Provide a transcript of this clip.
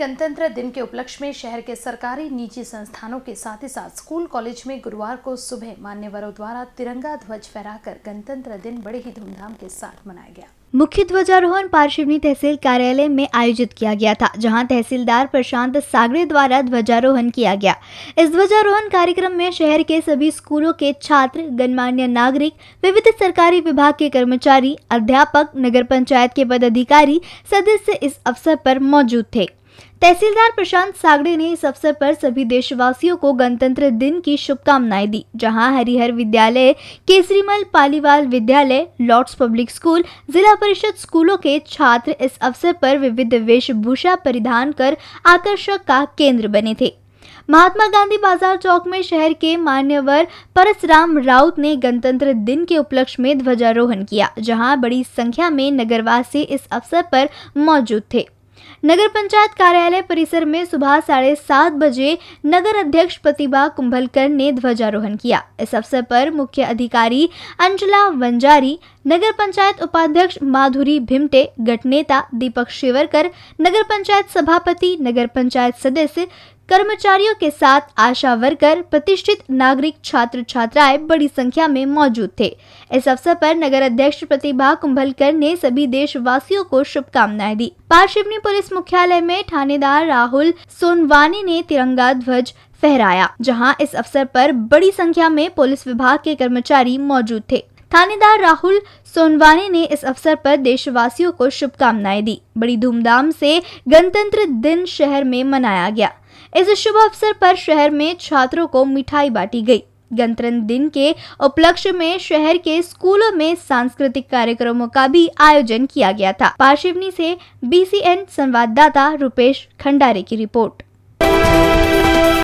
गणतंत्र दिन के उपलक्ष्य में शहर के सरकारी निजी संस्थानों के साथ ही साथ स्कूल कॉलेज में गुरुवार को सुबह मान्यवरों द्वारा तिरंगा ध्वज फहराकर गणतंत्र दिन बड़े ही धूमधाम के साथ मनाया गया मुख्य ध्वजारोहण पार्शिवनी तहसील कार्यालय में आयोजित किया गया था जहां तहसीलदार प्रशांत सागरे द्वारा ध्वजारोहण किया गया इस ध्वजारोहण कार्यक्रम में शहर के सभी स्कूलों के छात्र गणमान्य नागरिक विविध सरकारी विभाग के कर्मचारी अध्यापक नगर पंचायत के पदाधिकारी सदस्य इस अवसर पर मौजूद थे तहसीलदार प्रशांत सागड़े ने इस अवसर पर सभी देशवासियों को गणतंत्र दिन की शुभकामनाएं दी जहां हरिहर विद्यालय केसरीमल पालीवाल विद्यालय लॉर्ड्स पब्लिक स्कूल जिला परिषद स्कूलों के छात्र इस अवसर पर विविध वेशभूषा परिधान कर आकर्षक का केंद्र बने थे महात्मा गांधी बाजार चौक में शहर के मान्यवर परसराम राउत ने गणतंत्र दिन के उपलक्ष्य में ध्वजारोहण किया जहां बड़ी संख्या में नगरवासी इस अवसर पर मौजूद थे नगर पंचायत कार्यालय परिसर में सुबह साढ़े सात बजे नगर अध्यक्ष प्रतिभा कुंभलकर ने ध्वजारोहण किया इस अवसर पर मुख्य अधिकारी अंजला वंजारी नगर पंचायत उपाध्यक्ष माधुरी भिमटे गठनेता नेता दीपक शेवरकर नगर पंचायत सभापति नगर पंचायत सदस्य कर्मचारियों के साथ आशा वर्कर प्रतिष्ठित नागरिक छात्र छात्राएं बड़ी संख्या में मौजूद थे इस अवसर पर नगर अध्यक्ष प्रतिभा कुंभलकर ने सभी देशवासियों को शुभकामनाएं दी पार्शिवनी पुलिस मुख्यालय में थानेदार राहुल सोनवानी ने तिरंगा ध्वज फहराया जहां इस अवसर पर बड़ी संख्या में पुलिस विभाग के कर्मचारी मौजूद थे थानेदार राहुल सोनवानी ने इस अवसर पर देशवासियों को शुभकामनाएं दी बड़ी धूमधाम से गणतंत्र दिन शहर में मनाया गया इस शुभ अवसर पर शहर में छात्रों को मिठाई बांटी गई गणतंत्र दिन के उपलक्ष्य में शहर के स्कूलों में सांस्कृतिक कार्यक्रमों का भी आयोजन किया गया था पार्शिवनी से बीसीएन संवाददाता रुपेश खंडारे की रिपोर्ट